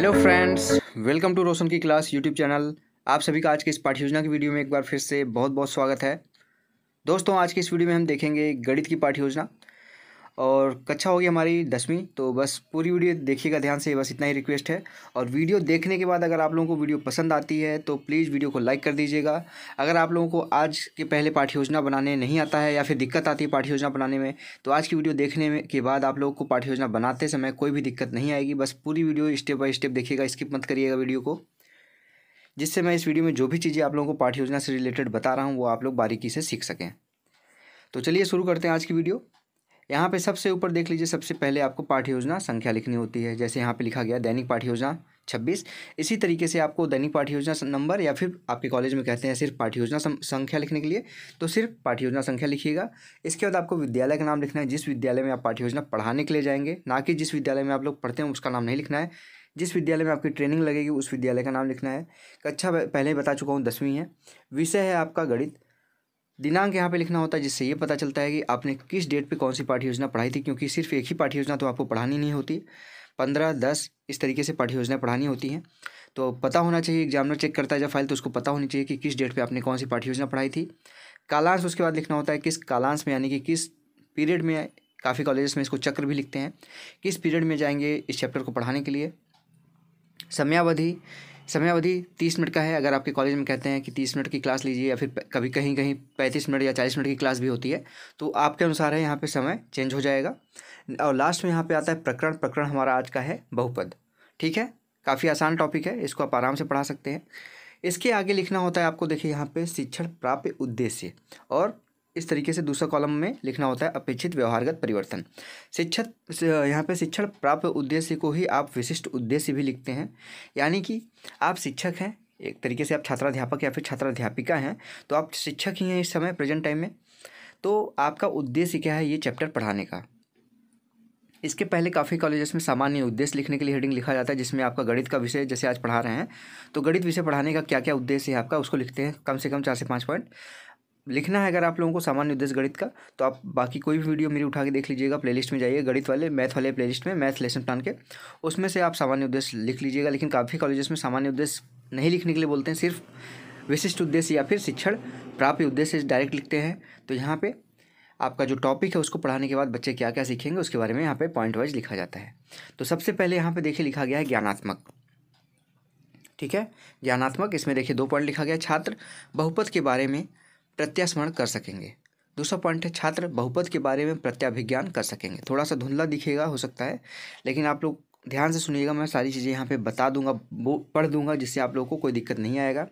hello friends welcome to Roshan की class YouTube channel आप सभी का आज के इस पाठ योजना की वीडियो में एक बार फिर से बहुत बहुत स्वागत है दोस्तों आज की इस वीडियो में हम देखेंगे गणित की पाठ योजना और कक्षा होगी हमारी दसवीं तो बस पूरी वीडियो देखिएगा ध्यान से बस इतना ही रिक्वेस्ट है और वीडियो देखने के बाद अगर आप लोगों को वीडियो पसंद आती है तो प्लीज़ वीडियो को लाइक कर दीजिएगा अगर आप लोगों को आज के पहले पाठ्य योजना बनाने नहीं आता है या फिर दिक्कत आती है पाठ्य योजना बनाने में तो आज की वीडियो देखने के बाद आप लोगों को पाठ्य योजना बनाते समय कोई भी दिक्कत नहीं आएगी बस पूरी वीडियो स्टेप बाई स्टेप देखिएगा स्किप मत करिएगा वीडियो को जिससे मैं इस वीडियो में जो भी चीज़ें आप लोगों को पाठ्य योजना से रिलेटेड बता रहा हूँ वो आप लोग बारीकी से सीख सकें तो चलिए शुरू करते हैं आज की वीडियो यहाँ पे सबसे ऊपर देख लीजिए सबसे पहले आपको पाठ्य योजना संख्या लिखनी होती है जैसे यहाँ पे लिखा गया दैनिक पाठ्य योजना छब्बीस इसी तरीके से आपको दैनिक पाठ्य योजना नंबर या फिर आपके कॉलेज में कहते हैं सिर्फ पाठ्य योजना संख्या लिखने के लिए तो सिर्फ पाठ्य योजना संख्या लिखिएगा इसके बाद आपको विद्यालय का नाम लिखना है जिस विद्यालय में आप पाठ्य योजना पढ़ाने के लिए जाएंगे ना कि जिस विद्यालय में आप लोग पढ़ते हैं उसका नाम नहीं लिखना है जिस विद्यालय में आपकी ट्रेनिंग लगेगी उस विद्यालय का नाम लिखना है कक्षा पहले बता चुका हूँ दसवीं है विषय है आपका गणित दिनांक यहाँ पे लिखना होता है जिससे ये पता चलता है कि आपने किस डेट पे कौन सी पाठ्य योजना पढ़ाई थी क्योंकि सिर्फ एक ही पाठ्य योजना तो आपको पढ़ानी नहीं होती पंद्रह दस इस तरीके से पाठ्य योजना पढ़ानी होती हैं तो पता होना चाहिए एग्जामिनर चेक करता है जब फाइल तो उसको पता होनी चाहिए कि किस डेट पर आपने कौन सी पाठ्य योजना पढ़ाई थी कालांश उसके बाद लिखना होता है किस कालांश में यानी कि किस पीरियड में काफ़ी कॉलेजेस में इसको चक्र भी लिखते हैं किस पीरियड में जाएंगे इस चैप्टर को पढ़ाने के लिए समयावधि समय अवधि तीस मिनट का है अगर आपके कॉलेज में कहते हैं कि तीस मिनट की क्लास लीजिए या फिर कभी कहीं कहीं पैंतीस मिनट या चालीस मिनट की क्लास भी होती है तो आपके अनुसार है यहाँ पर समय चेंज हो जाएगा और लास्ट में यहाँ पर आता है प्रकरण प्रकरण हमारा आज का है बहुपद ठीक है काफ़ी आसान टॉपिक है इसको आप आराम से पढ़ा सकते हैं इसके आगे लिखना होता है आपको देखिए यहाँ पे शिक्षण प्राप्य उद्देश्य और इस तरीके से दूसरा कॉलम में लिखना होता है अपेक्षित व्यवहारगत परिवर्तन शिक्षक यहाँ पे शिक्षण प्राप्त उद्देश्य को ही आप विशिष्ट उद्देश्य भी लिखते हैं यानी कि आप शिक्षक हैं एक तरीके से आप छात्राध्यापक या फिर छात्राध्यापिका हैं तो आप शिक्षक ही हैं इस समय प्रेजेंट टाइम में तो आपका उद्देश्य क्या है ये चैप्टर पढ़ाने का इसके पहले काफ़ी कॉलेजेस में सामान्य उद्देश्य लिखने के लिए हेडिंग लिखा जाता है जिसमें आपका गणित का विषय जैसे आज पढ़ा रहे हैं तो गणित विषय पढ़ाने का क्या क्या उद्देश्य है आपका उसको लिखते हैं कम से कम चार से पाँच पॉइंट लिखना है अगर आप लोगों को सामान्य उद्देश्य गणित का तो आप बाकी कोई भी वीडियो मेरी उठा के देख लीजिएगा प्लेलिस्ट में जाइए गणित वाले मैथ वाले प्लेलिस्ट में मैथ लेसन प्लान के उसमें से आप सामान्य उद्देश्य लिख लीजिएगा लेकिन काफ़ी कॉलेजेस में सामान्य उद्देश्य नहीं लिखने के लिए बोलते हैं सिर्फ विशिष्ट उद्देश्य या फिर शिक्षण प्राप्त उद्देश्य डायरेक्ट लिखते हैं तो यहाँ पर आपका जो टॉपिक है उसको पढ़ाने के बाद बच्चे क्या क्या सीखेंगे उसके बारे में यहाँ पे पॉइंट वाइज लिखा जाता है तो सबसे पहले यहाँ पे देखिए लिखा गया है ज्ञानात्मक ठीक है ज्ञानात्मक इसमें देखिए दो पॉइंट लिखा गया छात्र बहुपद के बारे में प्रत्यास्मरण कर सकेंगे दूसरा पॉइंट है छात्र बहुपद के बारे में प्रत्याभिज्ञान कर सकेंगे थोड़ा सा धुंधला दिखेगा हो सकता है लेकिन आप लोग ध्यान से सुनिएगा मैं सारी चीज़ें यहाँ पे बता दूंगा पढ़ दूंगा जिससे आप लोगों को कोई दिक्कत नहीं आएगा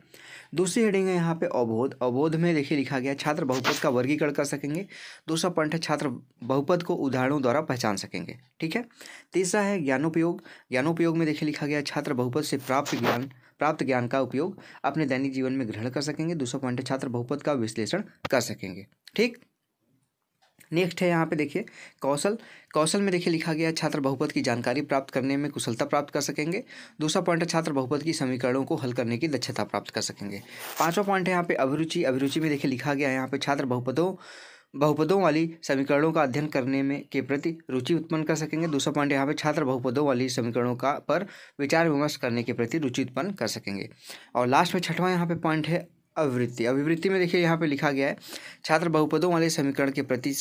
दूसरी हेडिंग है यहाँ पे अवबोध अवबोध में देखिए लिखा गया छात्र बहुपद का वर्गीकरण कर सकेंगे दूसरा पॉइंट है छात्र बहुपद को उदाहरणों द्वारा पहचान सकेंगे ठीक है तीसरा है ज्ञानोपयोग ज्ञानोपयोग में देखिए लिखा गया छात्र बहुपद से प्राप्त ज्ञान प्राप्त ज्ञान का उपयोग अपने दैनिक जीवन में ग्रहण कर सकेंगे दूसरा पॉइंट है छात्र बहुपद का विश्लेषण कर सकेंगे ठीक नेक्स्ट है यहाँ पे देखिए कौशल कौशल में देखिए लिखा गया छात्र बहुपद की जानकारी प्राप्त करने में कुशलता प्राप्त कर सकेंगे दूसरा पॉइंट है छात्र बहुपद की समीकरणों को हल करने की दक्षता प्राप्त कर सकेंगे पांचवा पॉइंट है यहाँ पे अभिरुचि अभिरुचि में देखिए लिखा गया यहाँ पे छात्र बहुपदों बहुपदों वाली समीकरणों का अध्ययन करने में के प्रति रुचि उत्पन्न कर सकेंगे दूसरा पॉइंट यहाँ पे छात्र बहुपदों वाली समीकरणों का पर विचार विमर्श करने के प्रति रुचि उत्पन्न कर सकेंगे और लास्ट में छठवां यहाँ पे पॉइंट है अभिवृत्ति अभिवृत्ति में देखिए यहाँ पे लिखा गया है छात्र बहुपदों वाले समीकरण के प्रति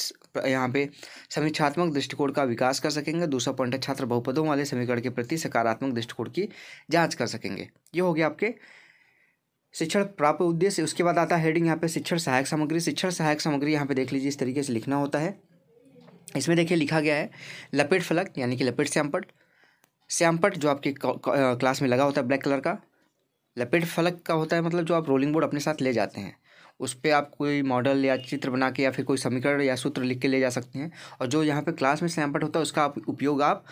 यहाँ पे समीक्षात्मक दृष्टिकोण का विकास कर सकेंगे दूसरा पॉइंट है छात्र बहुपदों वाले समीकरण के प्रति सकारात्मक दृष्टिकोण की जाँच कर सकेंगे ये हो गया आपके शिक्षण प्राप्त उद्देश्य उसके बाद आता है हेडिंग यहाँ पे शिक्षण सहायक सामग्री शिक्षण सहायक सामग्री यहाँ पे देख लीजिए इस तरीके से लिखना होता है इसमें देखिए लिखा गया है लपेट फलक यानी कि लपेट श्यामपट श्यामपट जो आपके क्लास में लगा होता है ब्लैक कलर का लपेट फलक का होता है मतलब जो आप रोलिंग बोर्ड अपने साथ ले जाते हैं उस पर आप कोई मॉडल या चित्र बना के या फिर कोई समीकरण या सूत्र लिख के ले जा सकते हैं और जो यहाँ पे क्लास में सैम्पट होता है उसका आप उपयोग आप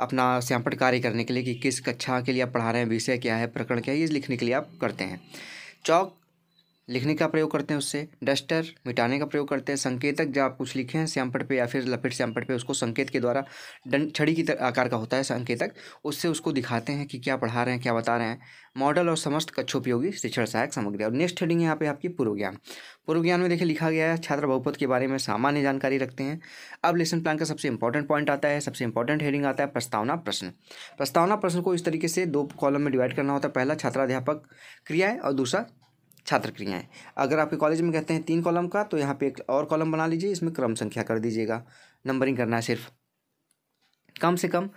अपना सैंपल कार्य करने के लिए कि किस कक्षा के लिए आप पढ़ा रहे हैं विषय क्या है प्रकरण क्या है ये लिखने के लिए आप करते हैं चौक लिखने का प्रयोग करते हैं उससे डस्टर मिटाने का प्रयोग करते हैं संकेतक जब आप कुछ लिखे हैं सैंपट पे या फिर लपेट सैंपट पे उसको संकेत के द्वारा डंड छड़ी की आकार का होता है संकेतक उससे उसको दिखाते हैं कि क्या पढ़ा रहे हैं क्या बता रहे हैं मॉडल और समस्त कक्षोपयोगी शिक्षण सहायक सामग्री और नेक्स्ट हेडिंग यहाँ पे आपकी पूर्व ज्ञान पूर्व ज्ञान में देखिए लिखा गया है छात्र बहुपत के बारे में सामान्य जानकारी रखते हैं अब लेसन प्लान का सबसे इंपॉर्टेंट पॉइंट आता है सबसे इंपॉर्टेंट हेडिंग आता है प्रस्तावना प्रश्न प्रस्तावना प्रश्न को इस तरीके से दो कॉलम में डिवाइड करना होता है पहला छात्राध्यापक क्रियाएँ और दूसरा छात्र क्रियाएँ अगर आपके कॉलेज में कहते हैं तीन कॉलम का तो यहाँ पे एक और कॉलम बना लीजिए इसमें क्रम संख्या कर दीजिएगा नंबरिंग करना है सिर्फ कम से कम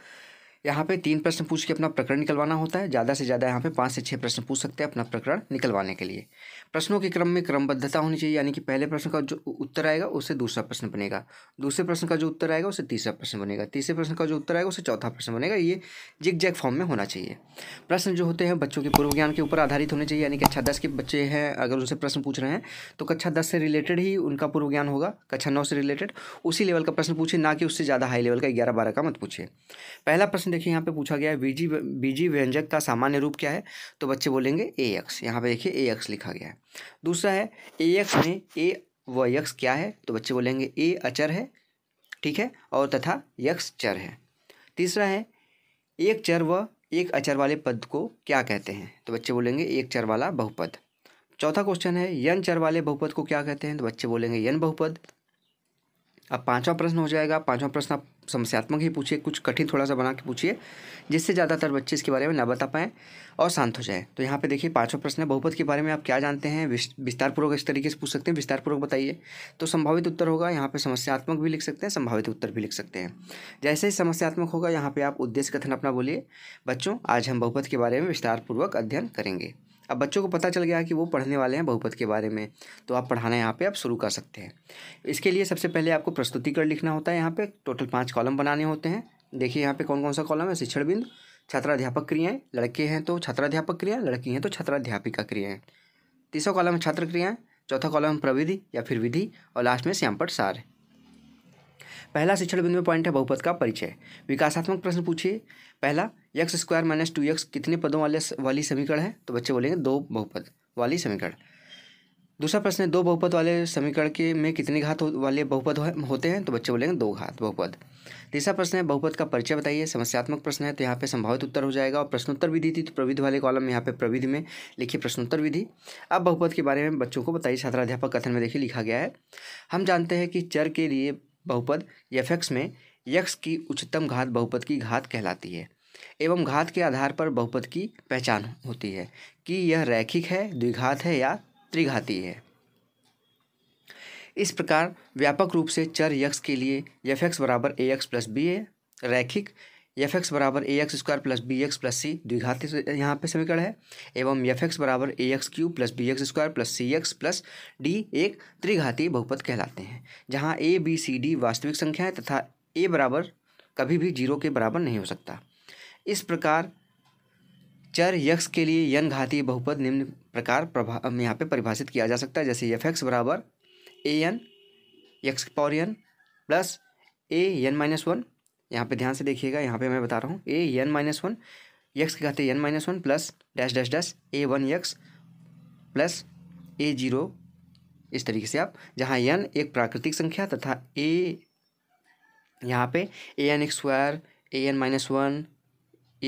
यहाँ पे तीन प्रश्न पूछ के अपना प्रकरण निकलवाना होता है ज़्यादा से ज़्यादा यहाँ पे पाँच से छः प्रश्न पूछ सकते हैं अपना प्रकरण निकलवाने के लिए प्रश्नों के क्रम में क्रमबद्धता होनी चाहिए यानी कि पहले प्रश्न का जो उत्तर आएगा उससे दूसरा प्रश्न बनेगा दूसरे प्रश्न का जो उत्तर आएगा उससे तीसरा प्रश्न बनेगा तीसरे प्रश्न का जो उत्तर आएगा उससे चौथा प्रश्न बनेगा ये जिग जैग फॉर्म में होना चाहिए प्रश्न जो होते हैं बच्चों के पूर्व ज्ञान के ऊपर आधारित होने चाहिए यानी कि कक्षा दस के बच्चे हैं अगर उनसे प्रश्न पूछ रहे हैं तो कक्षा दस से रिलेटेड ही उनका पूर्व ज्ञान होगा कक्षा नौ से रिलेटेड उसी लेवल का प्रश्न पूछे ना कि उससे ज़्यादा हाई लेवल का ग्यारह बारह का मत पूछे पहला प्रश्न क्वेश्चन देखिए यहाँ पे पूछा गया है बीजी बीजी व्यंजक का सामान्य रूप क्या है तो बच्चे बोलेंगे ए एक्स यहाँ पे देखिए ए एक्स लिखा गया है दूसरा है ए एक्स में ए व यक्स क्या है तो बच्चे बोलेंगे ए अचर है ठीक है और तथा यक्स चर है तीसरा है एक चर व एक अचर वाले पद को क्या कहते हैं तो बच्चे बोलेंगे एक चर वाला बहुपद चौथा क्वेश्चन है यन चर वाले बहुपद को क्या कहते हैं तो बच्चे बोलेंगे यन बहुपद अब पांचवा प्रश्न हो जाएगा पांचवा प्रश्न आप समस्यात्मक ही पूछिए कुछ कठिन थोड़ा सा बना के पूछिए जिससे ज़्यादातर बच्चे इसके बारे में ना बता पाएँ और शांत हो जाए तो यहाँ पे देखिए पांचवा प्रश्न है बहुपद के बारे में आप क्या जानते हैं विस्तारपूर्वक इस तरीके से पूछ सकते हैं विस्तारपूर्वक बताइए तो संभावित उत्तर होगा यहाँ पर समस्यात्मक भी लिख सकते हैं संभावित उत्तर भी लिख सकते हैं जैसे ही समस्यात्मक होगा यहाँ पर आप उद्देश्य कथन अपना बोलिए बच्चों आज हम बहुपद के बारे में विस्तारपूर्वक अध्ययन करेंगे अब बच्चों को पता चल गया कि वो पढ़ने वाले हैं बहुपद के बारे में तो आप पढ़ाना यहाँ पे आप शुरू कर सकते हैं इसके लिए सबसे पहले आपको प्रस्तुतिकरण लिखना होता है यहाँ पे टोटल पाँच कॉलम बनाने होते हैं देखिए यहाँ पे कौन कौन सा कॉलम है शिक्षण बिंदु छात्राध्यापक क्रियाएँ लड़के हैं तो छात्राध्यापक क्रियाएँ लड़की हैं तो छात्राध्यापिका क्रियाएँ तीसरा कॉलम है छात्र क्रियाएँ चौथा कॉलम प्रविधि या फिर विधि और लास्ट में श्यामपट सार पहला शिक्षण बिंदु में पॉइंट है बहुपद का परिचय विकासात्मक प्रश्न पूछिए पहला x squared minus two x कितने पदों वाले वाली समीकरण है तो बच्चे बोलेंगे दो बहुपद वाली समीकरण दूसरा प्रश्न है दो बहुपद वाले समीकरण के में कितने घात वाले बहुपद होते हैं तो बच्चे बोलेंगे दो घात बहुपद तीसरा प्रश्न है बहुपद का परिचय बताइए समस्यात्मक प्रश्न है तो यहाँ पे संभावित उत्तर हो जाएगा और प्रश्नोत्तर विधि थी तो प्रविधि वाले कॉलम यहाँ पे प्रविधि में लिखिए प्रश्नोत्तर विधि अब बहुपद के बारे में बच्चों को बताइए छात्राध्यापक कथन में देखिए लिखा गया है हम जानते हैं कि चर के लिए बहुपद एफ एक्स में यक्स की उच्चतम घात बहुपद की घात कहलाती है एवं घात के आधार पर बहुपद की पहचान होती है कि यह रैखिक है द्विघात है या त्रिघाती है इस प्रकार व्यापक रूप से चर यक्स के लिए एफ एक्स बराबर ए एक्स प्लस बी है रैखिक एफ एक्स बराबर a x squared plus b x plus c द्विघाती यहाँ पे समीकरण है एवं एफ एक्स बराबर a x cube plus b x squared plus c x plus d एक त्रिघाती बहुपद कहलाते हैं जहाँ ए बी सी डी वास्तविक संख्या है तथा ए बराबर कभी भी जीरो के बराबर नहीं हो सकता इस प्रकार चर यक्स के लिए यन घातीय बहुपद निम्न प्रकार प्रभा यहाँ पे परिभाषित किया जा सकता है जैसे एफ एक्स बराबर a n x power n plus a n minus one यहाँ पे ध्यान से देखिएगा यहाँ पे मैं बता रहा हूँ a n minus one x के घाते n minus one plus dash dash dash a one x plus a zero इस तरीके से आप जहाँ एन एक प्राकृतिक संख्या तथा ए यहाँ पे a n x squared a n minus one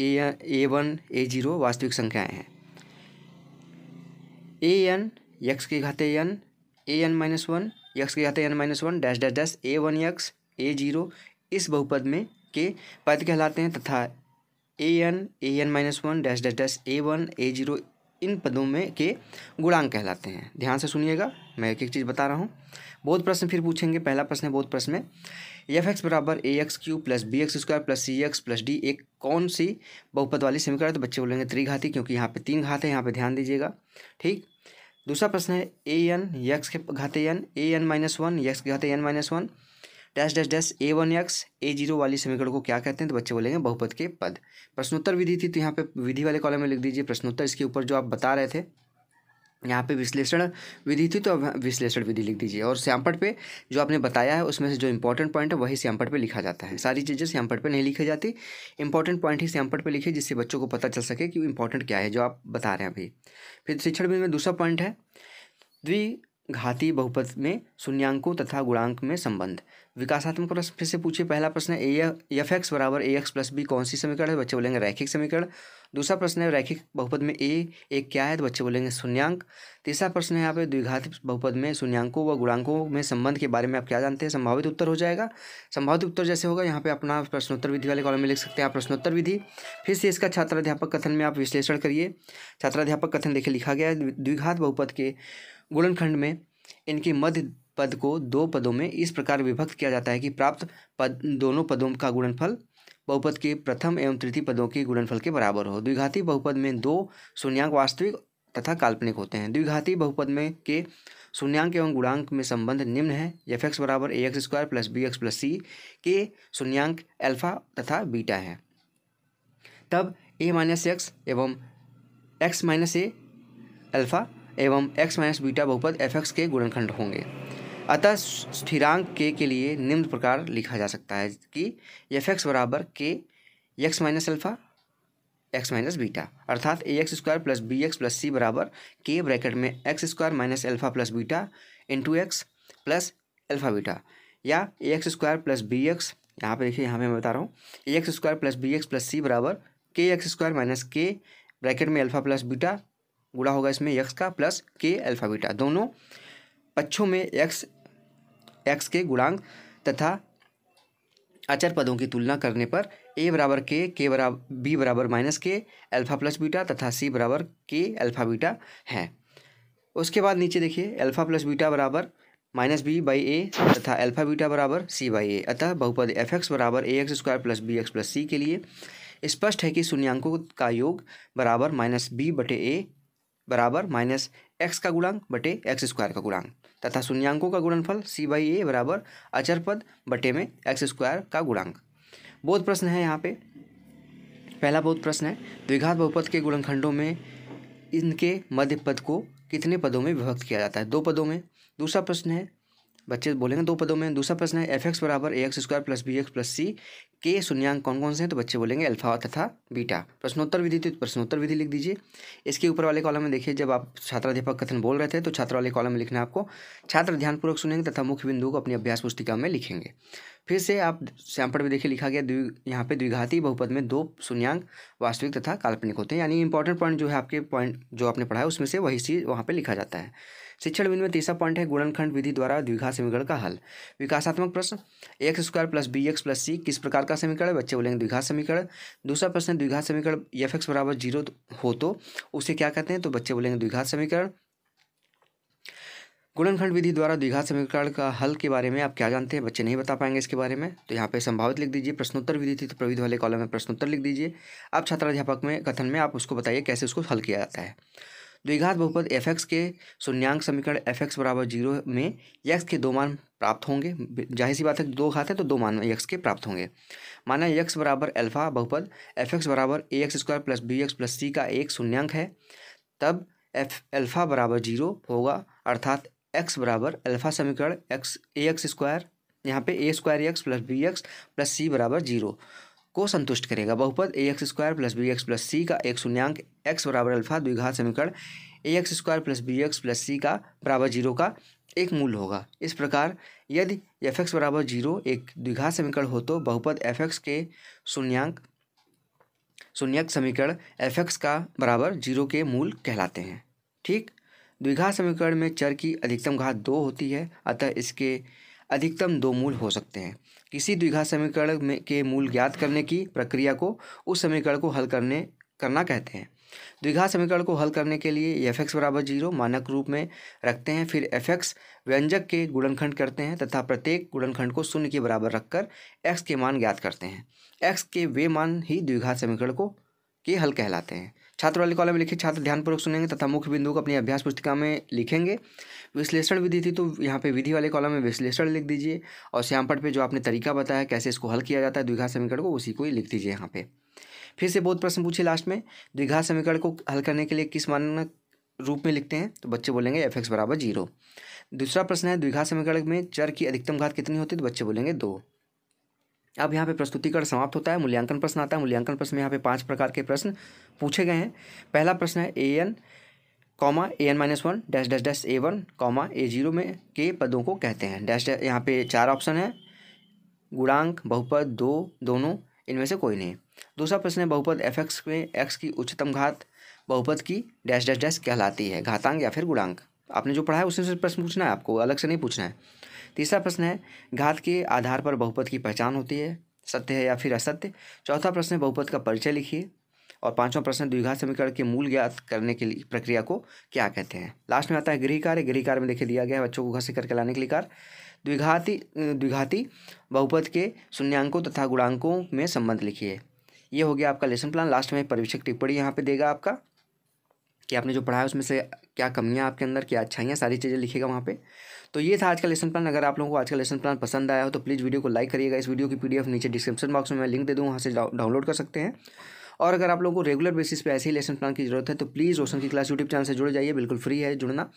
a one a zero वास्तविक संख्याएँ हैं ए एन यक्स के घाते n a n minus one x के घाते n minus one dash dash dash a one x a zero इस बहुपद में के पद कहलाते हैं तथा a n a n minus one dash dash dash a one a zero इन पदों में के गुणांक कहलाते हैं ध्यान से सुनिएगा मैं एक एक चीज़ बता रहा हूँ बहुत प्रश्न फिर पूछेंगे पहला प्रश्न है बहुत प्रश्न में एफ एक्स बराबर a x cube plus b x squared plus c x plus d एक कौन सी बहुपद वाली समीकरण तो बच्चे बोलेंगे त्रिघाती क्योंकि यहाँ पे तीन घात है यहाँ पे ध्यान दीजिएगा ठीक दूसरा प्रश्न है ए एन एक्स के घाते n a n minus one x के घाते n minus one dash dash dash a one x a zero वाली समीकरण को क्या कहते हैं तो बच्चे बोलेंगे बहुपद के पद प्रश्नोत्तर विधि थी तो यहाँ पे विधि वाले कॉलम में लिख दीजिए प्रश्नोत्तर इसके ऊपर जो आप बता रहे थे यहाँ पे विश्लेषण विधि थी तो अब विश्लेषण विधि लिख दीजिए और श्यामपट पे जो आपने बताया है उसमें से जो इंपॉर्टेंट पॉइंट है वही श्यामपट पे लिखा जाता है सारी चीज़ें श्यामपट पे नहीं लिखी जाती इंपॉर्टेंट पॉइंट ही श्यामपट पे लिखे जिससे बच्चों को पता चल सके कि इंपॉर्टेंट क्या है जो आप बता रहे हैं अभी फिर शिक्षण विधि में दूसरा पॉइंट है द्वि घाती बहुपद में शून्यांकों तथा गुणांक में संबंध विकासात्मक प्रश्न फिर से पूछिए पहला प्रश्न है एफ एक्स बराबर ए एक्स प्लस बी कौन सी समीकरण है बच्चे बोलेंगे रैखिक समीकरण दूसरा प्रश्न है रैखिक बहुपद में ए एक क्या है तो बच्चे बोलेंगे शून्यांक तीसरा प्रश्न है यहाँ पे द्विघात बहुपद में शून्यांकों व गुणांकों में संबंध के बारे में आप क्या जानते हैं संभावित उत्तर हो जाएगा संभावित उत्तर जैसे होगा यहाँ पे अपना प्रश्नोत्तर विधि वाले कॉलम में लिख सकते हैं आप प्रश्नोत्तर विधि फिर से इसका छात्राध्यापक कथन में आप विश्लेषण करिए छात्राध्यापक कथन देखिए लिखा गया है द्विघात बहुपद के गुणनखंड में इनके मध्य पद को दो पदों में इस प्रकार विभक्त किया जाता है कि प्राप्त पद दोनों पदों का गुणनफल बहुपद के प्रथम एवं तृतीय पदों के गुणनफल के बराबर हो द्विघाती बहुपद में दो शून्यांक वास्तविक तथा काल्पनिक होते हैं द्विघाती बहुपद में के शून्यांक एवं गुणांक में संबंध निम्न है एफ एक्स बराबर a x squared plus b x plus c के शून्यांक अल्फा तथा बीटा है तब ए माइनस एक्स एवं एक्स माइनस ए अल्फा एवं एक्स माइनस बीटा बहुपद एफ एक्स के गुणनखंड होंगे अतः स्थिरांक के के लिए निम्न प्रकार लिखा जा सकता है कि एफ एक्स बराबर के x minus alpha x minus beta अर्थात a x squared plus b x plus c बराबर के ब्रैकेट में x squared minus alpha plus beta into x plus alpha beta या a x squared plus b x यहाँ पर देखिए यहाँ पे मैं बता रहा हूँ a x squared plus b x plus c बराबर के एक्स स्क्वायर माइनस के ब्रैकेट में अल्फ़ा प्लस बीटा गुड़ा होगा इसमें यक्स का प्लस के अल्फ़ाबीटा दोनों पक्षों में एक्स एक्स के गुणांक तथा अचर पदों की तुलना करने पर ए बराबर के के बराबर बी बराबर माइनस के अल्फ़ा प्लस बीटा तथा सी बराबर के अल्फ़ा बीटा हैं उसके बाद नीचे देखिए अल्फ़ा प्लस बीटा बराबर माइनस बी बाई ए तथा अल्फ़ा बीटा बराबर सी बाई ए अतः बहुपद एफ एक्स बराबर a x squared plus b x plus c के लिए स्पष्ट है कि शून्यांकों का योग बराबर माइनस बी बटे ए बराबर माइनस एक्स का गुणांक बटे एक्स स्क्वायर का गुणांक तथा शून्यांकों का गुणनफल सी बाई ए बराबर अचर पद बटे में एक्स स्क्वायर का गुणांक बहुत प्रश्न है यहाँ पे पहला बहुत प्रश्न है द्विघात बहुपद के गुणनखंडों में इनके मध्य पद को कितने पदों में विभक्त किया जाता है दो पदों में दूसरा प्रश्न है बच्चे बोलेंगे दो पदों में दूसरा प्रश्न है एफ एक्स बराबर a x squared plus b x plus c के शून्यंक कौन कौन से हैं तो बच्चे बोलेंगे अल्फा तथा बीटा प्रश्नोत्तर विधि तो प्रश्नोत्तर विधि लिख दीजिए इसके ऊपर वाले कॉलम में देखिए जब आप छात्राध्यापक कथन बोल रहे थे तो छात्र वाले कॉलम में लिखना आपको छात्र ध्यानपूर्वक सुनेंगे तथा मुख्य बिंदु को अपनी अभ्यास पुस्तिका में लिखेंगे फिर से आप सैम्पल में देखिए लिखा गया द्वि यहाँ पे द्विघाती बहुपद में दो शून्यंक वास्तविक तथा काल्पनिक होते हैं यानी इंपॉर्टेंट पॉइंट जो है आपके पॉइंट जो आपने पढ़ा है उसमें से वही चीज़ वहाँ पर लिखा जाता है शिक्षण बिंदु में तीसरा पॉइंट है गुणनखंड विधि द्वारा द्विघात समीकरण का हल विकासात्मक प्रश्न x squared plus b x plus c किस प्रकार का समीकरण है बच्चे बोलेंगे द्विघा समीकरण दूसरा प्रश्न है समीकरण एफ एक्स बराबर जीरो हो तो उसे क्या कहते हैं तो बच्चे बोलेंगे द्विघात समीकरण गुणनखंड विधि द्वारा द्विघात समीकरण का हल के बारे में आप क्या जानते हैं बच्चे नहीं बता पाएंगे इसके बारे में तो यहाँ पे संभावित लिख दीजिए प्रश्नोत्तर विधि थी तो प्रविध वाले कॉलम में प्रश्नोत्तर लिख दीजिए अब छात्राध्यापक में कथन में आप उसको बताइए कैसे उसको हल किया जाता है द्विघात बहुपद एफ एक्स के शून्यांक समीकरण एफ एक्स बराबर जीरो में यक्स के दो मान प्राप्त होंगे जाहिर सी बात है दो घात है तो दो मान यक्स के प्राप्त होंगे माना यक्स बराबर अल्फा बहुपद एफ एक्स बराबर a x squared plus b x plus c का एक शून्यांक है तब एफ एल्फा बराबर जीरो होगा अर्थात एक्स बराबर एल्फा समीकरण एक्स ए एक्स स्क्वायर यहाँ पे a squared x plus b x plus c बराबर जीरो को संतुष्ट करेगा बहुपद a x squared plus b x plus c का एक शून्यांक एक्स बराबर अल्फा द्विघात समीकरण a x squared plus b x plus c का बराबर जीरो का एक मूल होगा इस प्रकार यदि एफ एक्स बराबर जीरो एक द्विघात समीकरण हो तो बहुपद एफ एक्स के शून्यांक शून्यक समीकरण एफ एक्स का बराबर जीरो के मूल कहलाते हैं ठीक द्विघात समीकरण में चर की अधिकतम घात दो होती है अतः इसके अधिकतम दो मूल हो सकते हैं किसी द्विघात समीकरण में के मूल ज्ञात करने की प्रक्रिया को उस समीकरण को हल करने करना कहते हैं द्विघात समीकरण को हल करने के लिए एफ एक्स बराबर जीरो मानक रूप में रखते हैं फिर एफ एक्स व्यंजक के गुणनखंड करते हैं तथा प्रत्येक गुणनखंड को शून्य के बराबर रखकर एक्स के मान ज्ञात करते हैं एक्स के वे मान ही द्विघात समीकरण को के हल कहलाते हैं छात्र वाले कॉलम में लिखे छात्र ध्यानपूर्वक सुनेंगे तथा मुख्य बिंदु को अपनी अभ्यास पुस्तिका में लिखेंगे विश्लेषण विधि थी तो यहाँ पे विधि वाले कॉलम में विश्लेषण लिख दीजिए और श्यामपट पे जो आपने तरीका बताया कैसे इसको हल किया जाता है द्विघात समीकरण को उसी को ही लिख दीजिए यहाँ पे फिर से बहुत प्रश्न पूछे लास्ट में द्विघात समीकरण को हल करने के लिए किस मानक रूप में लिखते हैं तो बच्चे बोलेंगे एफ एक्स बराबर जीरो दूसरा प्रश्न है द्विघात समीकरण में चर की अधिकतम घात कितनी होती है तो बच्चे बोलेंगे दो अब यहाँ पे प्रस्तुतिकरण समाप्त होता है मूल्यांकन प्रश्न आता है मूल्यांकन प्रश्न में यहाँ पे पांच प्रकार के प्रश्न पूछे गए हैं पहला प्रश्न है a n comma a n minus one dash dash dash a one comma a zero में के पदों को कहते हैं डैश डैश यहाँ पे चार ऑप्शन है गुणांक बहुपद दो दोनों इनमें से कोई नहीं दूसरा प्रश्न है बहुपद एफ एक्स में एक्स की उच्चतम घात बहुपद की डैश डैश डैश कहलाती है घातांक या फिर गुणांक आपने जो पढ़ा है उसमें से प्रश्न पूछना है आपको अलग से नहीं पूछना है तीसरा प्रश्न है घात के आधार पर बहुपद की पहचान होती है सत्य है या फिर असत्य चौथा प्रश्न है बहुपद का परिचय लिखिए और पांचवा प्रश्न द्विघात समीकरण के मूल ज्ञात करने के लिए प्रक्रिया को क्या कहते हैं लास्ट में आता है गृह कार्य गृह कार्य में देखे दिया गया है बच्चों को घर से करके लाने के लिए कार्य द्विघाती द्विघाती बहुपद के शून्यांकों तथा गुणांकों में संबंध लिखिए ये हो गया आपका लेसन प्लान लास्ट में परीक्षक टिप्पणी यहाँ पे देगा आपका कि आपने जो पढ़ा है उसमें से क्या कमियाँ आपके अंदर क्या अच्छाइयाँ सारी चीज़ें लिखेगा वहाँ पे तो ये था आज का लेसन प्लान अगर आप लोगों को आज का लेसन प्लान पसंद आया हो तो प्लीज़ वीडियो को लाइक करिएगा इस वीडियो की पीडीएफ नीचे डिस्क्रिप्शन बॉक्स में मैं लिंक दे दूँ वहाँ से डाउनलोड कर सकते हैं और अगर आप लोगों को रेगुलर बेसिस पे ऐसे ही लेसन प्लान की जरूरत है तो प्लीज़ रोशन की क्लास यूट्यूब चैनल से जुड़ जाइए बिल्कुल फ्री है जुड़ना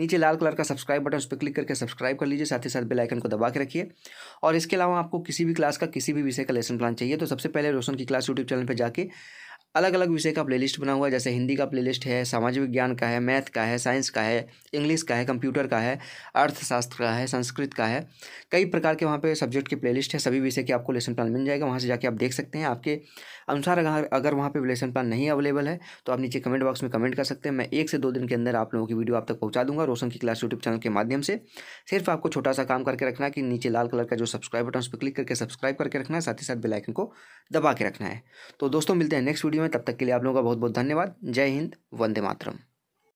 नीचे लाल कलर का सब्सक्राइब बटन उस पर क्लिक करके सब्सक्राइब कर लीजिए साथ ही साथ बेल आइकन को दबा के रखिए और इसके अलावा आपको किसी भी क्लास का किसी भी विषय का लेसन प्लान चाहिए तो सबसे पहले रोशन की क्लास यूट्यूब चैनल पर जाकर अलग अलग विषय का प्लेलिस्ट बना हुआ है जैसे हिंदी का प्लेलिस्ट है सामाजिक विज्ञान का है मैथ का है साइंस का है इंग्लिश का है कंप्यूटर का है अर्थशास्त्र का है संस्कृत का है कई प्रकार के वहाँ पे सब्जेक्ट के प्लेलिस्ट है सभी विषय के आपको लेसन प्लान मिल जाएगा वहाँ से जाके आप देख सकते हैं आपके अनुसार अगर हाँ, अगर वहाँ पर लेसन प्लान नहीं अवेलेबल है तो आप नीचे कमेंट बॉक्स में कमेंट कर सकते हैं मैं एक से दो दिन के अंदर आप लोगों की वीडियो आप तक पहुँचा दूँगा रोशन की क्लास यूट्यूब चैनल के माध्यम से सिर्फ आपको छोटा सा काम करके रखना है कि नीचे लाल कलर का जो सब्सक्राइब बटन उस पर क्लिक करके सब्सक्राइब करके रखना है साथ ही साथ बेलाइकन को दबा के रखना है तो दोस्तों मिलते हैं नेक्स्ट वीडियो में तब तक के लिए आप लोगों का बहुत बहुत धन्यवाद जय हिंद वंदे मातरम